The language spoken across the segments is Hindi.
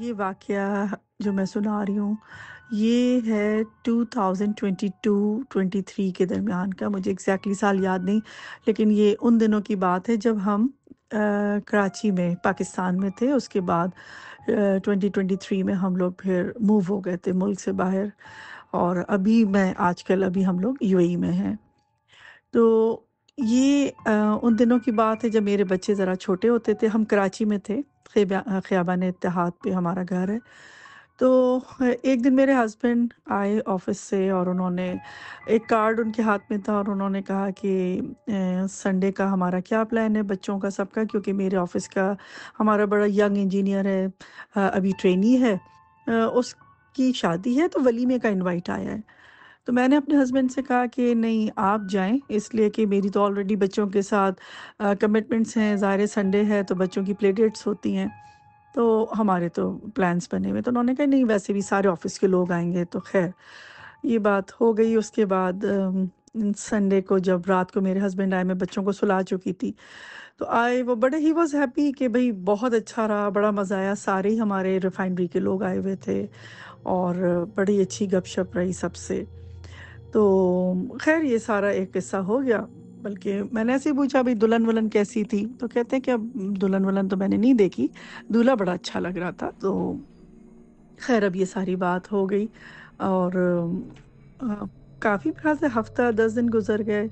ये वाक़ जो मैं सुना रही हूँ ये है 2022-23 के दरमियान का मुझे एग्जैक्टली साल याद नहीं लेकिन ये उन दिनों की बात है जब हम आ, कराची में पाकिस्तान में थे उसके बाद आ, 2023 में हम लोग फिर मूव हो गए थे मुल्क से बाहर और अभी मैं आजकल अभी हम लोग यूएई e में हैं तो ये आ, उन दिनों की बात है जब मेरे बच्चे ज़रा छोटे होते थे हम कराची में थे ख़ियाबान इतिहाद पे हमारा घर है तो एक दिन मेरे हस्बैंड आए ऑफिस से और उन्होंने एक कार्ड उनके हाथ में था और उन्होंने कहा कि संडे का हमारा क्या प्लान है बच्चों का सबका क्योंकि मेरे ऑफिस का हमारा बड़ा यंग इंजीनियर है अभी ट्रेनी है उसकी शादी है तो वलीमे का इनवाइट आया है तो मैंने अपने हस्बैंड से कहा कि नहीं आप जाएं इसलिए कि मेरी तो ऑलरेडी बच्चों के साथ कमिटमेंट्स हैं ज़ाहिर संडे है तो बच्चों की प्ले डेट्स होती हैं तो हमारे तो प्लान्स बने हुए तो उन्होंने कहा नहीं वैसे भी सारे ऑफिस के लोग आएंगे तो खैर ये बात हो गई उसके बाद संडे को जब रात को मेरे हस्बैंड आए मैं बच्चों को सुला चुकी थी तो आए वो बड़े ही वॉज हैप्पी कि भाई बहुत अच्छा रहा बड़ा मज़ा आया सारे ही हमारे रिफाइनरी के लोग आए हुए थे और बड़ी अच्छी गपशप रही सबसे तो खैर ये सारा एक किस्सा हो गया बल्कि मैंने ऐसे ही पूछा भाई दुल्हन वुल्हन कैसी थी तो कहते हैं कि अब दुल्हन वुल्हन तो मैंने नहीं देखी दूल्हा बड़ा अच्छा लग रहा था तो खैर अब ये सारी बात हो गई और काफ़ी खास हफ्ता दस दिन गुजर गए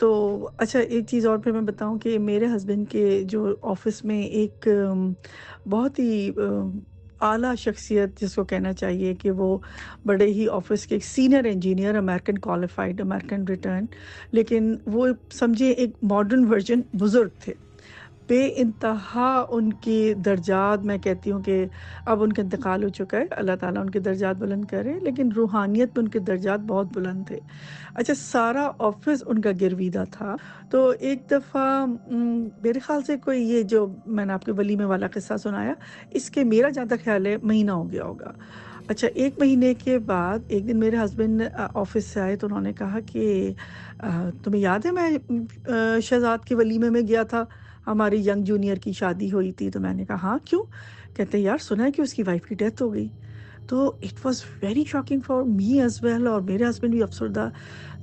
तो अच्छा एक चीज़ और फिर मैं बताऊं कि मेरे हस्बैंड के जो ऑफिस में एक बहुत ही आला शख्सियत जिसको कहना चाहिए कि वो बड़े ही ऑफिस के एक senior engineer American qualified American return लेकिन वो समझे एक मॉडर्न वर्जन बुज़ुर्ग थे बे इंतहा उनके दर्जात मैं कहती हूँ कि अब उनका इंतकाल हो चुका है अल्लाह ताला उनके दर्जात बुलंद करे लेकिन रूहानियत में उनके दर्जात बहुत बुलंद थे अच्छा सारा ऑफिस उनका गिरविदा था तो एक दफ़ा मेरे ख्याल से कोई ये जो मैंने आपके वलीमे वाला किस्सा सुनाया इसके मेरा ज़्यादा ख्याल है महीना हो गया होगा अच्छा एक महीने के बाद एक दिन मेरे हस्बैंड ऑफिस से आए तो उन्होंने कहा कि तुम्हें याद है मैं शहजाद के वलीमे में गया था हमारी यंग जूनियर की शादी हुई थी तो मैंने कहा हाँ क्यों कहते यार सुना है कि उसकी वाइफ की डेथ हो गई तो it was very shocking for me as well और मेरे हस्बैंड भी अफसरदा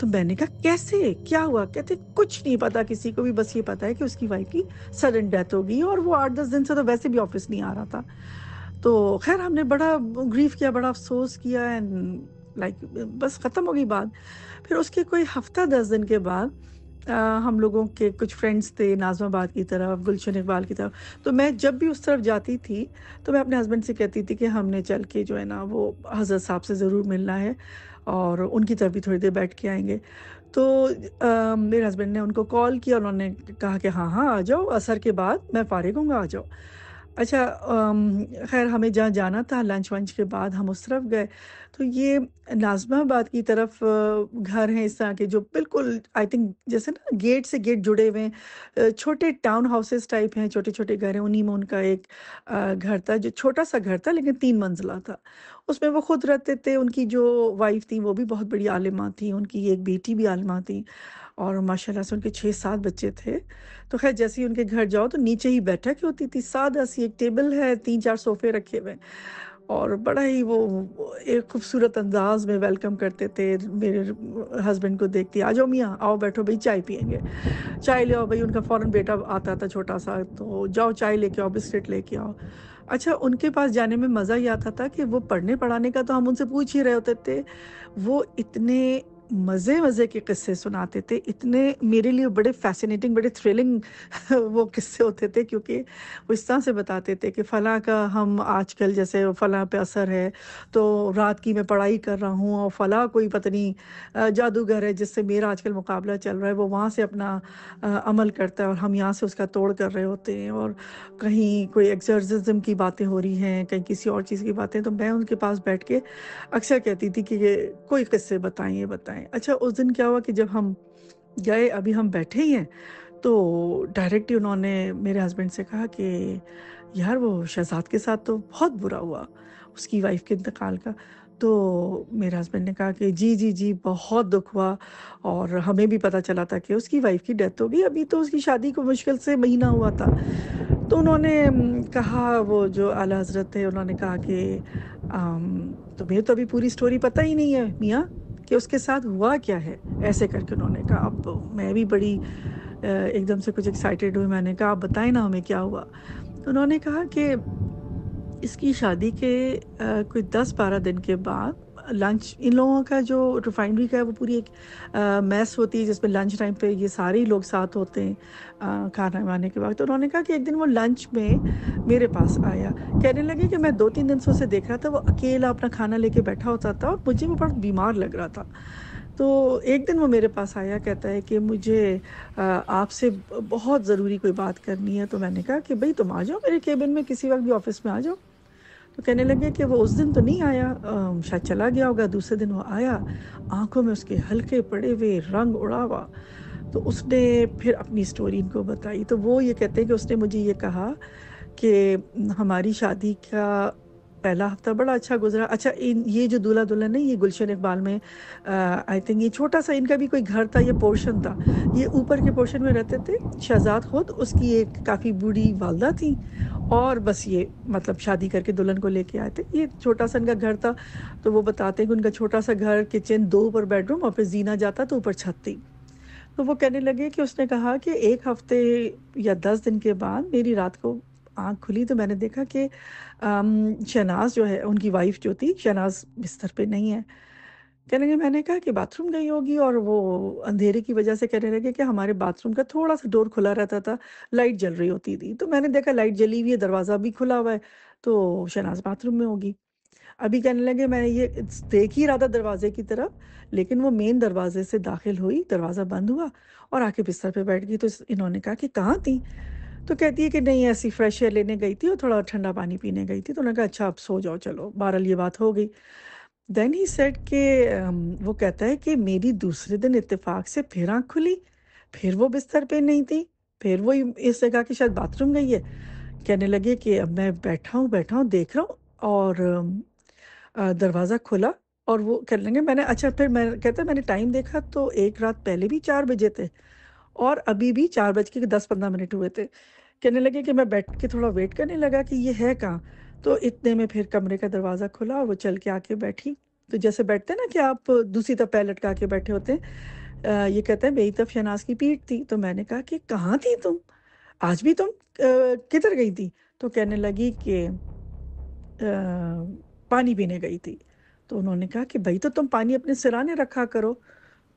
तो मैंने कहा कैसे क्या हुआ कहते कुछ नहीं पता किसी को भी बस ये पता है कि उसकी वाइफ की सडन डेथ हो गई और वो आठ दस दिन से तो वैसे भी ऑफिस नहीं आ रहा था तो खैर हमने बड़ा ग्रीफ किया बड़ा अफसोस किया एंड लाइक like, बस ख़त्म हो गई बात फिर उसके कोई हफ्ता दस दिन के बाद हम लोगों के कुछ फ्रेंड्स थे नाजमाबाद की तरफ गुलशन इकबाल की तरफ तो मैं जब भी उस तरफ जाती थी तो मैं अपने हस्बैंड से कहती थी कि हमने चल के जो है ना वो हज़रत साहब से ज़रूर मिलना है और उनकी तरफ भी थोड़ी देर बैठ के आएंगे तो आ, मेरे हस्बैंड ने उनको कॉल किया उन्होंने कहा कि हाँ हाँ आ जाओ असर के बाद मैं फ़ारिग हूँ आ जाओ अच्छा खैर हमें जहाँ जाना था लंच वंच के बाद हम उस तरफ गए तो ये नाजमाबाद की तरफ घर हैं इस तरह के जो बिल्कुल आई थिंक जैसे ना गेट से गेट जुड़े हुए हैं छोटे टाउन हाउसेस टाइप हैं छोटे छोटे घर हैं उन्हीं में उनका एक घर था जो छोटा सा घर था लेकिन तीन मंजिला था उसमें वो खुद रहते थे उनकी जो वाइफ थी वो भी बहुत बड़ी आलिमा थी उनकी एक बेटी भी आलिमा थी और माशाल्लाह से उनके छः सात बच्चे थे तो खैर जैसे ही उनके घर जाओ तो नीचे ही बैठक होती थी सादा सी एक टेबल है तीन चार सोफे रखे हुए और बड़ा ही वो एक खूबसूरत अंदाज में वेलकम करते थे मेरे हस्बैंड को देखती आ जाओ मियाँ आओ बैठो भाई चाय पियेंगे चाय ले आओ भाई उनका फ़ौरन बेटा आता था छोटा सा तो जाओ चाय लेके आओ बिस्किट लेके आओ अच्छा उनके पास जाने में मज़ा ही आता था कि वो पढ़ने पढ़ाने का तो हम उनसे पूछ ही रहे होते थे वो इतने मज़े मज़े के किस्से सुनाते थे इतने मेरे लिए बड़े फैसिनेटिंग बड़े थ्रिलिंग वो किस्से होते थे क्योंकि वो इस तरह से बताते थे कि फ़लाँ का हम आजकल जैसे फ़लाँ पे असर है तो रात की मैं पढ़ाई कर रहा हूँ और फ़लाँ कोई पता नहीं जादूगर है जिससे मेरा आजकल मुकाबला चल रहा है वो वहाँ से अपना अमल करता है और हम यहाँ से उसका तोड़ कर रहे होते हैं और कहीं कोई एक्सर्सिज्म की बातें हो रही हैं कहीं किसी और चीज़ की बातें तो मैं उनके पास बैठ के अक्सर कहती थी कि ये कोई किस्से बताएं ये बताएं आए अच्छा उस दिन क्या हुआ कि जब हम गए अभी हम बैठे ही हैं तो डायरेक्ट ही उन्होंने मेरे हस्बैंड से कहा कि यार वो शहजाद के साथ तो बहुत बुरा हुआ उसकी वाइफ के इंतकाल का तो मेरे हस्बैंड ने कहा कि जी जी जी बहुत दुख हुआ और हमें भी पता चला था कि उसकी वाइफ की डेथ हो गई अभी तो उसकी शादी को मुश्किल से महीना हुआ था तो उन्होंने कहा वो जो आला हजरत थे उन्होंने कहा कि तुम्हें तो अभी पूरी स्टोरी पता ही नहीं है मियाँ कि उसके साथ हुआ क्या है ऐसे करके उन्होंने कहा अब मैं भी बड़ी एकदम से कुछ एक्साइटेड हुई मैंने कहा आप बताएं ना हमें क्या हुआ उन्होंने कहा कि इसकी शादी के कोई दस बारह दिन के बाद लंच इन लोगों का जो रिफाइनरी का है वो पूरी एक मैस होती है जिसमें लंच टाइम पे ये सारे ही लोग साथ होते हैं खाना बनाने के वक्त तो उन्होंने कहा कि एक दिन वो लंच में मेरे पास आया कहने लगे कि मैं दो तीन दिन से उसे देख रहा था वो अकेला अपना खाना लेके बैठा होता था और मुझे वो बड़ा बीमार लग रहा था तो एक दिन वो मेरे पास आया कहता है कि मुझे आपसे बहुत ज़रूरी कोई बात करनी है तो मैंने कहा कि भाई तुम आ जाओ मेरे केबिन में किसी वक्त भी ऑफिस में आ जाओ तो कहने लगे कि वो उस दिन तो नहीं आया शायद चला गया होगा दूसरे दिन वो आया आंखों में उसके हल्के पड़े हुए रंग उड़ा हुआ तो उसने फिर अपनी स्टोरी इनको बताई तो वो ये कहते हैं कि उसने मुझे ये कहा कि हमारी शादी का पहला हफ्ता बड़ा अच्छा गुजरा अच्छा इन ये जो दूल्हा दुल्हन है ये गुलशन इकबाल में आई थिंक ये छोटा सा इनका भी कोई घर था ये पोर्शन था ये ऊपर के पोर्शन में रहते थे शहजाद खुद उसकी एक काफ़ी बूढ़ी वालदा थी और बस ये मतलब शादी करके दुल्हन को लेके आए थे ये छोटा सा इनका घर था तो वो बताते हैं कि उनका छोटा सा घर किचन दो ऊपर बेडरूम और फिर जीना जाता तो ऊपर छत थी तो वो कहने लगे कि उसने कहा कि एक हफ्ते या दस दिन के बाद मेरी रात को आँख खुली तो मैंने देखा कि शहनाज जो है उनकी वाइफ जो थी शहनाज बिस्तर पे नहीं है कहने लगे मैंने कहा कि बाथरूम गई होगी और वो अंधेरे की वजह से कहने लगे कि हमारे बाथरूम का थोड़ा सा डोर खुला रहता था लाइट जल रही होती थी तो मैंने देखा लाइट जली हुई है दरवाज़ा भी खुला हुआ है तो शहनाज बाथरूम में होगी अभी कहने लगे मैं ये देख ही रहा था दरवाजे की तरफ लेकिन वो मेन दरवाजे से दाखिल हुई दरवाज़ा बंद हुआ और आके बिस्तर पे बैठ गई तो इन्होंने कहा कि कहाँ थी तो कहती है कि नहीं ऐसी फ्रेश एयर लेने गई थी और थोड़ा ठंडा पानी पीने गई थी तो उन्होंने कहा अच्छा आप सो जाओ चलो बहरहाल ये बात हो गई देन ही सेट के वो कहता है कि मेरी दूसरे दिन इतफाक़ से फिर आँख खुली फिर वो बिस्तर पे नहीं थी फिर वो इस जगह की शायद बाथरूम गई है कहने लगे कि अब मैं बैठा हूँ बैठा हूँ देख रहा हूँ और दरवाज़ा खुला और वो कहने लगे मैंने अच्छा फिर मैं कहते मैंने टाइम देखा तो एक रात पहले भी चार बजे थे और अभी भी चार बज के दस पंद्रह मिनट हुए थे कहने लगे कि मैं बैठ के थोड़ा वेट करने लगा कि ये है कहाँ तो इतने में फिर कमरे का दरवाज़ा खुला और वो चल के आके बैठी तो जैसे बैठते ना कि आप दूसरी तरफ पैर लटका के बैठे होते हैं ये कहते हैं मेरी तरफ शनाज की पीठ थी तो मैंने कहा कि कहाँ थी तुम आज भी तुम किधर गई थी तो कहने लगी कि पानी पीने गई थी तो उन्होंने कहा कि भाई तो तुम पानी अपने सिराने रखा करो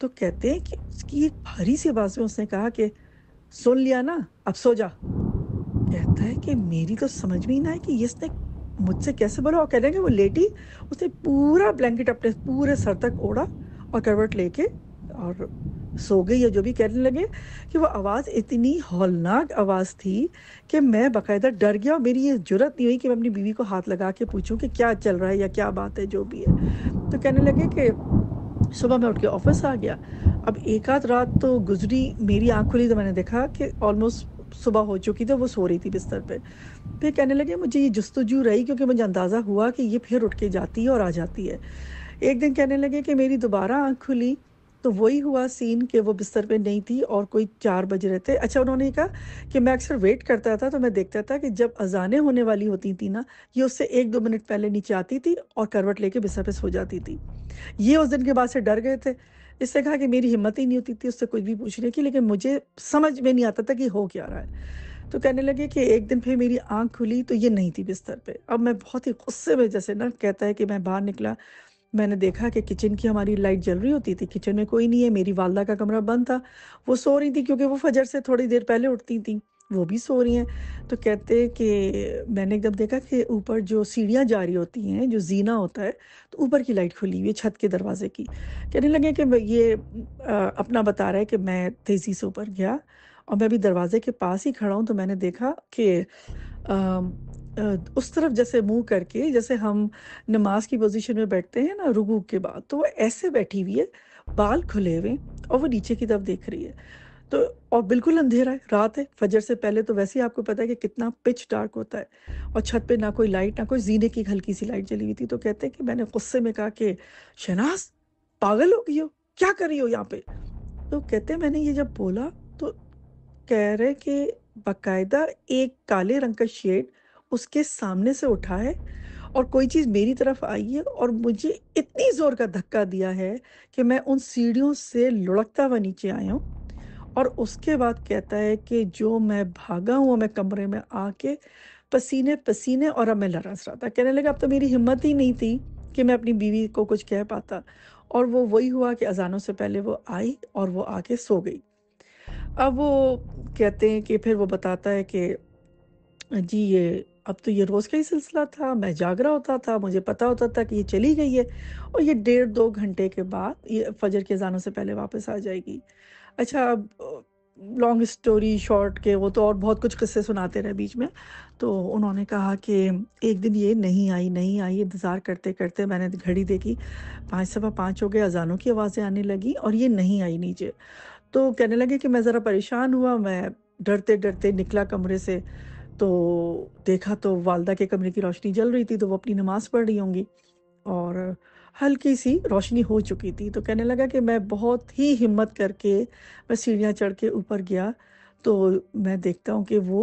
तो कहते हैं कि उसकी एक भारी सी आवाज़ में उसने कहा कि सुन लिया ना अब सो जा कहता है कि मेरी तो समझ में ही ना है कि ये इसने मुझसे कैसे बोला और कह रहे हैं कि वो लेटी उसने पूरा ब्लैंकेट अपने पूरे सर तक ओढ़ा और करवट लेके और सो गई या जो भी कहने लगे कि वो आवाज़ इतनी हौलनाक आवाज़ थी कि मैं बाकायदा डर गया और मेरी ये जरूरत नहीं हुई कि मैं अपनी बीवी को हाथ लगा के पूछूं कि क्या चल रहा है या क्या बात है जो भी है तो कहने लगे कि सुबह मैं उठ के ऑफिस आ गया अब एक आध रात तो गुजरी मेरी आँख खुली तो मैंने देखा कि ऑलमोस्ट सुबह हो चुकी थी वो सो रही थी बिस्तर पे फिर कहने लगे मुझे ये जस्तजू रही क्योंकि मुझे अंदाज़ा हुआ कि ये फिर उठ के जाती है और आ जाती है एक दिन कहने लगे कि मेरी दोबारा आँख खुली तो वही हुआ सीन कि वो बिस्तर पे नहीं थी और कोई चार बज रहे थे अच्छा उन्होंने कहा कि मैं अक्सर वेट करता था तो मैं देखता था कि जब अजानें होने वाली होती थी ना ये उससे एक दो मिनट पहले नीचे आती थी और करवट लेके बिस्तर पे सो जाती थी ये उस दिन के बाद से डर गए थे इससे कहा कि मेरी हिम्मत ही नहीं होती थी उससे कुछ भी पूछने की लेकिन मुझे समझ में नहीं आता था कि हो क्या रहा है तो कहने लगे कि एक दिन फिर मेरी आंख खुली तो ये नहीं थी बिस्तर पे अब मैं बहुत ही गुस्से में जैसे ना कहता है कि मैं बाहर निकला मैंने देखा कि किचन की हमारी लाइट जल रही होती थी किचन में कोई नहीं है मेरी वालदा का कमरा बंद था वो सो रही थी क्योंकि वो फजर से थोड़ी देर पहले उठती थी वो भी सो रही हैं तो कहते कि मैंने जब देखा कि ऊपर जो सीढ़ियाँ जारी होती हैं जो जीना होता है तो ऊपर की लाइट खुली हुई है छत के दरवाजे की कहने लगे कि ये अपना बता रहा है कि मैं तेज़ी से ऊपर गया और मैं अभी दरवाजे के पास ही खड़ा हूँ तो मैंने देखा कि उस तरफ जैसे मुंह करके जैसे हम नमाज की पोजीशन में बैठते हैं ना रुकू के बाद तो वो ऐसे बैठी हुई है बाल खुले हुए और वो नीचे की तरफ देख रही है तो और बिल्कुल अंधेरा है रात है फजर से पहले तो वैसे ही आपको पता है कि कितना पिच डार्क होता है और छत पे ना कोई लाइट ना कोई जीने की हल्की सी लाइट जली हुई थी तो कहते हैं कि मैंने गुस्से में कहा कि शहनाज पागल हो गई हो क्या कर रही हो यहाँ पे तो कहते हैं मैंने ये जब बोला तो कह रहे कि बाकायदा एक काले रंग का शेड उसके सामने से उठा है और कोई चीज़ मेरी तरफ आई है और मुझे इतनी ज़ोर का धक्का दिया है कि मैं उन सीढ़ियों से लुढ़कता हुआ नीचे आया हूँ और उसके बाद कहता है कि जो मैं भागा हूँ मैं कमरे में आके पसीने पसीने और अब मैं लरस रहा था कहने लगा अब तो मेरी हिम्मत ही नहीं थी कि मैं अपनी बीवी को कुछ कह पाता और वो वही हुआ कि अजानों से पहले वो आई और वो आके सो गई अब वो कहते हैं कि फिर वो बताता है कि जी ये अब तो ये रोज़ का ही सिलसिला था मैं जाग रहा होता था मुझे पता होता था कि ये चली गई है और ये डेढ़ दो घंटे के बाद ये फजर के अजानों से पहले वापस आ जाएगी अच्छा लॉन्ग स्टोरी शॉर्ट के वो तो और बहुत कुछ किस्से सुनाते रहे बीच में तो उन्होंने कहा कि एक दिन ये नहीं आई नहीं आई इंतज़ार करते करते मैंने घड़ी देखी पाँच सवा पाँच हो गए अजानों की आवाज़ें आने लगी और ये नहीं आई नीचे तो कहने लगे कि मैं ज़रा परेशान हुआ मैं डरते डरते निकला कमरे से तो देखा तो वालदा के कमरे की रोशनी जल रही थी तो वो अपनी नमाज़ पढ़ रही होंगी और हल्की सी रोशनी हो चुकी थी तो कहने लगा कि मैं बहुत ही हिम्मत करके मैं सीढ़ियाँ चढ़ के ऊपर गया तो मैं देखता हूँ कि वो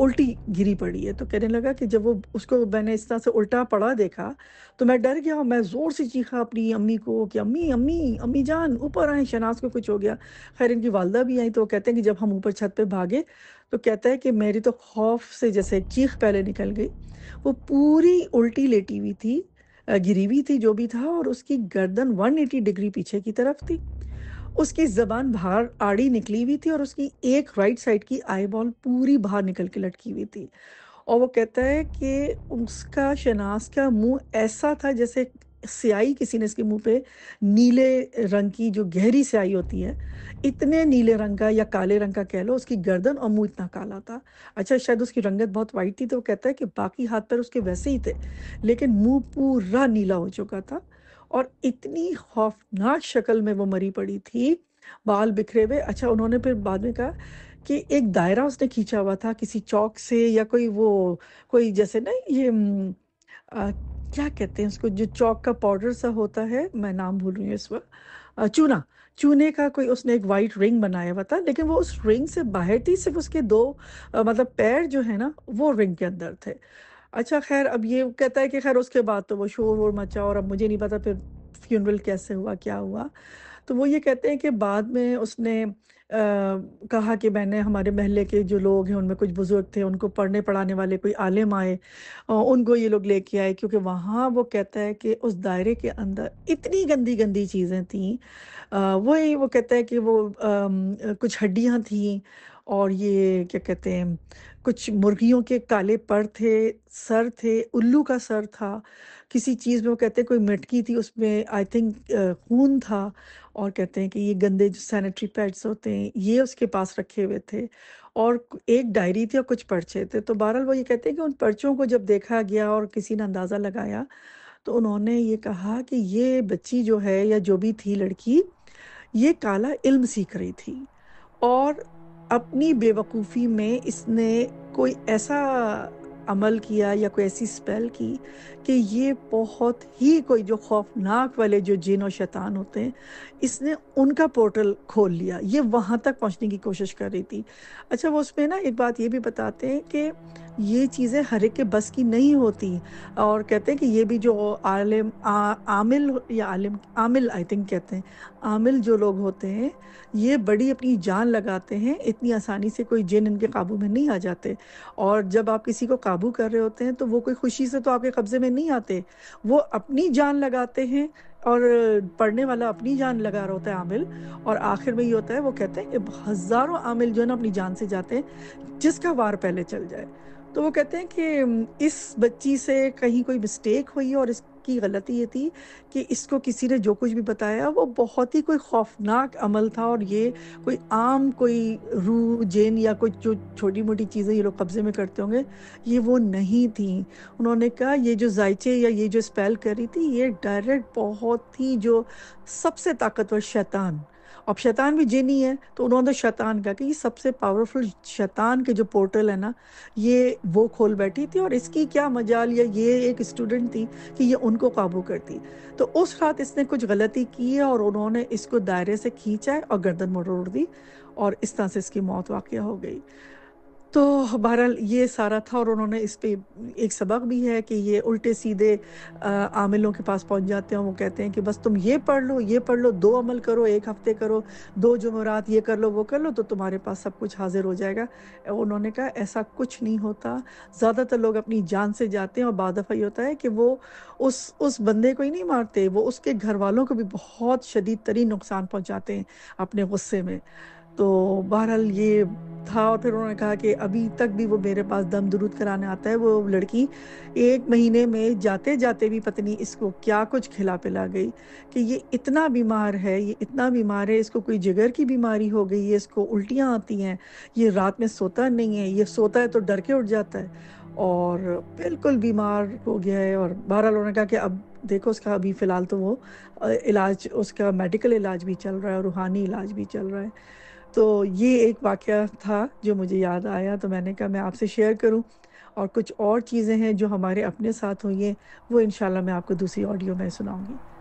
उल्टी गिरी पड़ी है तो कहने लगा कि जब वो उसको मैंने इस तरह से उल्टा पड़ा देखा तो मैं डर गया और मैं ज़ोर से चीखा अपनी अम्मी को कि अम्मी अम्मी अम्मी जान ऊपर आए शनाज को कुछ हो गया खैर इनकी वालदा भी आई तो वो कहते हैं कि जब हम ऊपर छत पे भागे तो कहता है कि मेरी तो खौफ से जैसे चीख पहले निकल गई वो पूरी उल्टी लेटी हुई थी घिरी हुई थी जो भी था और उसकी गर्दन 180 डिग्री पीछे की तरफ थी उसकी जबान बाहर आड़ी निकली हुई थी और उसकी एक राइट साइड की आई बॉल पूरी बाहर निकल के लटकी हुई थी और वो कहता है कि उसका शनाज का मुंह ऐसा था जैसे स्याही किसी ने इसके मुंह पे नीले रंग की जो गहरी स्याही होती है इतने नीले रंग का या काले रंग का कह लो उसकी गर्दन और मुंह इतना काला था अच्छा शायद उसकी रंगत बहुत वाइट थी तो वो कहता है कि बाकी हाथ पर उसके वैसे ही थे लेकिन मुंह पूरा नीला हो चुका था और इतनी खौफनाक शक्ल में वो मरी पड़ी थी बाल बिखरे हुए अच्छा उन्होंने फिर बाद में कहा कि एक दायरा उसने खींचा हुआ था किसी चौक से या कोई वो कोई जैसे ना ये आ, हम्म, क्या कहते हैं उसको जो चौक का पाउडर सा होता है मैं नाम भूल रही हूँ इस वक्त चूना चूने का कोई उसने एक वाइट रिंग बनाया हुआ था लेकिन वो उस रिंग से बाहर थी सिर्फ उसके दो आ, मतलब पैर जो है ना वो रिंग के अंदर थे अच्छा खैर अब ये कहता है कि खैर उसके बाद तो वो शोर वोर मचा और अब मुझे नहीं पता फिर फ्यूनरल कैसे हुआ क्या हुआ तो वो ये कहते हैं कि बाद में उसने कहा कि मैंने हमारे महल्ले के जो लोग हैं उनमें कुछ बुज़ुर्ग थे उनको पढ़ने पढ़ाने वाले कोई आलिम आए उनको ये लोग लेके आए क्योंकि वहाँ वो कहता है कि उस दायरे के अंदर इतनी गंदी गंदी चीज़ें थीं वही वो कहता है कि वो आ, कुछ हड्डियाँ थीं और ये क्या कहते हैं कुछ मुर्गियों के काले पर थे सर थे उल्लू का सर था किसी चीज़ में वो कहते हैं कोई मटकी थी उसमें आई थिंक खून था और कहते हैं कि ये गंदे जो सैनिटरी पैड्स होते हैं ये उसके पास रखे हुए थे और एक डायरी थी और कुछ पर्चे थे तो बहरहाल वो ये कहते हैं कि उन पर्चों को जब देखा गया और किसी ने अंदाज़ा लगाया तो उन्होंने ये कहा कि ये बच्ची जो है या जो भी थी लड़की ये काला इल्म सीख रही थी और अपनी बेवकूफ़ी में इसने कोई ऐसा अमल किया या कोई ऐसी स्पेल की कि ये बहुत ही कोई जो खौफनाक वाले जो जिन और शैतान होते हैं इसने उनका पोर्टल खोल लिया ये वहाँ तक पहुँचने की कोशिश कर रही थी अच्छा वो उसमें ना एक बात ये भी बताते हैं कि ये चीज़ें हर एक के बस की नहीं होती और कहते हैं कि ये भी जो आलिम आ, आमिल या आलिम आमिल आई थिंक कहते हैं आमिल जो लोग होते हैं ये बड़ी अपनी जान लगाते हैं इतनी आसानी से कोई जिन इनके काबू में नहीं आ जाते और जब आप किसी को काबू कर रहे होते हैं तो वो कोई खुशी से तो आपके कब्ज़े में नहीं आते वो अपनी जान लगाते हैं और पढ़ने वाला अपनी जान लगा रहा होता है आमिल और आखिर में ये होता है वो कहते हैं कि हज़ारों आमिल जो है ना अपनी जान से जाते हैं जिसका वार पहले चल जाए तो वो कहते हैं कि इस बच्ची से कहीं कोई मिस्टेक हुई और इस की गलती ये थी कि इसको किसी ने जो कुछ भी बताया वो बहुत ही कोई खौफनाक अमल था और ये कोई आम कोई रू जेन या कोई जो छोटी मोटी चीज़ें ये लोग कब्ज़े में करते होंगे ये वो नहीं थी उन्होंने कहा ये जो जायचे या ये जो स्पेल कर रही थी ये डायरेक्ट बहुत ही जो सबसे ताकतवर शैतान और शैतान भी जिनी है तो उन्होंने शैतान कहा कि ये सबसे पावरफुल शैतान के जो पोर्टल है ना ये वो खोल बैठी थी और इसकी क्या मजाल या ये एक स्टूडेंट थी कि ये उनको काबू करती तो उस रात इसने कुछ गलती की है और उन्होंने इसको दायरे से खींचा और गर्दन मरोड़ दी और इस तरह से इसकी मौत वाक़ हो गई तो बहरहाल ये सारा था और उन्होंने इस पर एक सबक भी है कि ये उल्टे सीधे आमिलों के पास पहुंच जाते हैं वो कहते हैं कि बस तुम ये पढ़ लो ये पढ़ लो दो अमल करो एक हफ्ते करो दो जुमेरात ये कर लो वो कर लो तो तुम्हारे पास सब कुछ हाजिर हो जाएगा उन्होंने कहा ऐसा कुछ नहीं होता ज़्यादातर लोग अपनी जान से जाते हैं और बाद दफ़ा ये होता है कि वो उस उस बंदे को ही नहीं मारते वो उसके घर वालों को भी बहुत शदीद तरीन नुकसान पहुँचाते हैं अपने गुस्से में तो बहरहाल ये था और फिर उन्होंने कहा कि अभी तक भी वो मेरे पास दम दुरुद कराने आता है वो लड़की एक महीने में जाते जाते भी पत्नी इसको क्या कुछ खिला पिला गई कि ये इतना बीमार है ये इतना बीमार है इसको कोई जिगर की बीमारी हो गई है इसको उल्टियाँ आती हैं ये रात में सोता नहीं है ये सोता है तो डर के उठ जाता है और बिल्कुल बीमार हो गया है और बहरहाल उन्होंने कहा कि अब देखो उसका अभी फ़िलहाल तो वो इलाज उसका मेडिकल इलाज भी चल रहा है रूहानी इलाज भी चल रहा है तो ये एक वाक़ था जो मुझे याद आया तो मैंने कहा मैं आपसे शेयर करूं और कुछ और चीज़ें हैं जो हमारे अपने साथ हुई हैं वो इन मैं आपको दूसरी ऑडियो में सुनाऊंगी